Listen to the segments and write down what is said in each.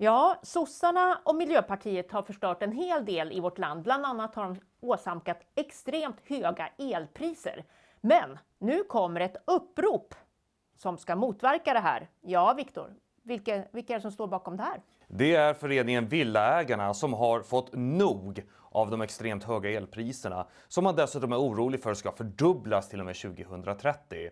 Ja, sossarna och Miljöpartiet har förstört en hel del i vårt land. Bland annat har de åsamkat extremt höga elpriser. Men nu kommer ett upprop som ska motverka det här. Ja, Viktor, vilka, vilka är det som står bakom det här? Det är föreningen Villaägarna som har fått nog av de extremt höga elpriserna som man dessutom är orolig för ska fördubblas till och med 2030.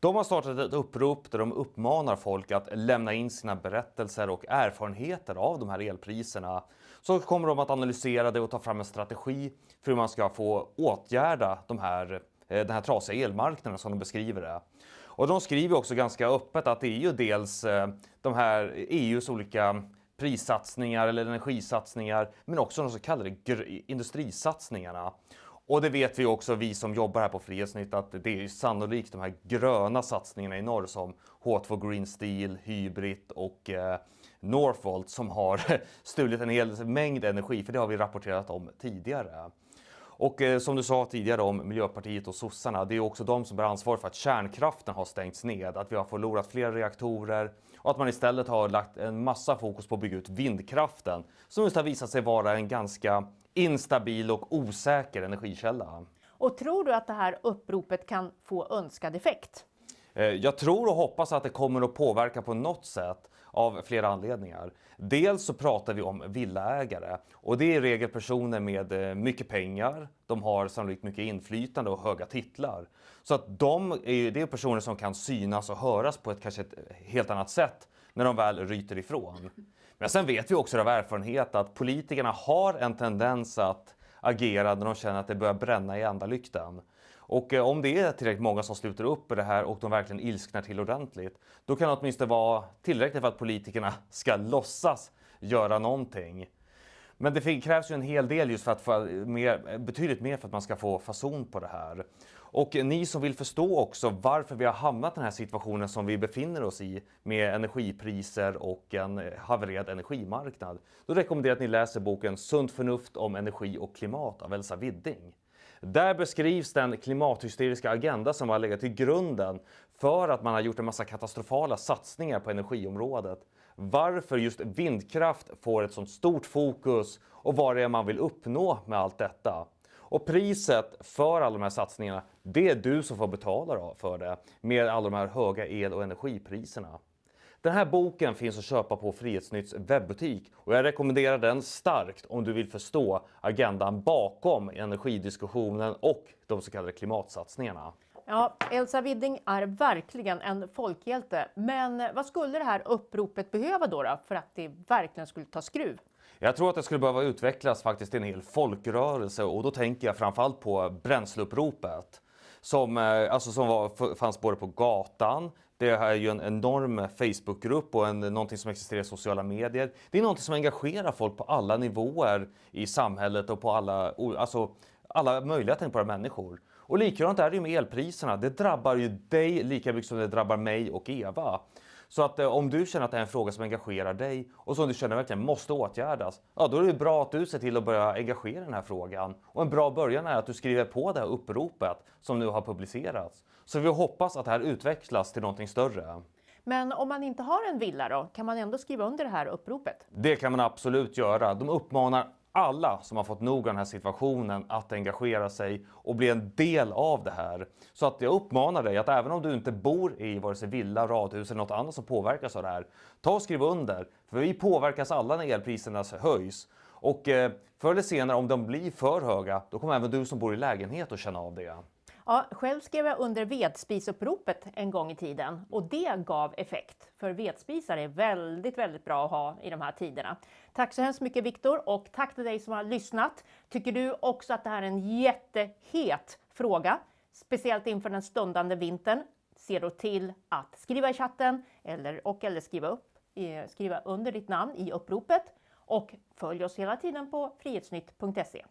De har startat ett upprop där de uppmanar folk att lämna in sina berättelser och erfarenheter av de här elpriserna. Så kommer de att analysera det och ta fram en strategi för hur man ska få åtgärda de här, eh, den här trasiga elmarknaden som de beskriver det. Och de skriver också ganska öppet att det är ju dels eh, de här EUs olika prissatsningar eller energisatsningar, men också de så kallade industrisatsningarna. Och det vet vi också, vi som jobbar här på Frihetsnytt, att det är sannolikt de här gröna satsningarna i norr som H2 Green Steel, Hybrid och eh, Northvolt som har stulit en hel mängd energi, för det har vi rapporterat om tidigare. Och eh, som du sa tidigare om Miljöpartiet och sossarna, det är också de som bär ansvar för att kärnkraften har stängts ned, att vi har förlorat flera reaktorer och att man istället har lagt en massa fokus på att bygga ut vindkraften som just har visat sig vara en ganska instabil och osäker energikälla. Och tror du att det här uppropet kan få önskad effekt? Eh, jag tror och hoppas att det kommer att påverka på något sätt av flera anledningar. Dels så pratar vi om villaägare och det är i regel personer med eh, mycket pengar. De har sannolikt mycket inflytande och höga titlar. Så att de är, det är personer som kan synas och höras på ett kanske ett eh, helt annat sätt när de väl ryter ifrån. Men sen vet vi också av erfarenhet att politikerna har en tendens att agera när de känner att det börjar bränna i ändalykten. Och eh, om det är tillräckligt många som sluter upp i det här och de verkligen ilsknar till ordentligt, då kan det åtminstone vara tillräckligt för att politikerna ska låtsas göra någonting. Men det krävs ju en hel del just för att få mer, betydligt mer för att man ska få fason på det här. Och ni som vill förstå också varför vi har hamnat i den här situationen som vi befinner oss i med energipriser och en eh, havererad energimarknad. Då rekommenderar jag att ni läser boken Sunt förnuft om energi och klimat av Elsa Widding. Där beskrivs den klimathysteriska agenda som har legat till grunden för att man har gjort en massa katastrofala satsningar på energiområdet. Varför just vindkraft får ett sånt stort fokus och vad det är man vill uppnå med allt detta. Och priset för alla de här satsningarna, det är du som får betala för det med alla de här höga el och energipriserna. Den här boken finns att köpa på Frihetsnytts webbutik och jag rekommenderar den starkt om du vill förstå agendan bakom energidiskussionen och de så kallade klimatsatsningarna. Ja, Elsa Widding är verkligen en folkhjälte. Men vad skulle det här uppropet behöva då, då för att det verkligen skulle ta skruv? Jag tror att det skulle behöva utvecklas faktiskt till en hel folkrörelse och då tänker jag framförallt på bränsleuppropet som, eh, alltså som var, fanns både på gatan, det är ju en enorm Facebookgrupp och en, någonting som existerar i sociala medier. Det är någonting som engagerar folk på alla nivåer i samhället och på alla, alltså, alla möjliga tänkbara människor. Och likadant är det ju med elpriserna. Det drabbar ju dig lika mycket som det drabbar mig och Eva. Så att eh, om du känner att det är en fråga som engagerar dig och som du känner verkligen måste åtgärdas, ja då är det bra att du ser till att börja engagera den här frågan. Och en bra början är att du skriver på det här uppropet som nu har publicerats. Så vi hoppas att det här utvecklas till någonting större. Men om man inte har en villa då, kan man ändå skriva under det här uppropet? Det kan man absolut göra. De uppmanar alla som har fått nog av den här situationen att engagera sig och bli en del av det här. Så att jag uppmanar dig att även om du inte bor i vare sig villa, radhus eller något annat som påverkas av det här, ta och skriv under. För vi påverkas alla när elpriserna höjs. Och eh, förr eller senare, om de blir för höga, då kommer även du som bor i lägenhet att känna av det. Ja, själv skrev jag under vedspisuppropet en gång i tiden och det gav effekt. För vedspisar är väldigt, väldigt bra att ha i de här tiderna. Tack så hemskt mycket Viktor och tack till dig som har lyssnat. Tycker du också att det här är en jättehet fråga, speciellt inför den stundande vintern? Se då till att skriva i chatten eller, och eller skriva, upp, eh, skriva under ditt namn i uppropet och följ oss hela tiden på frihetsnytt.se.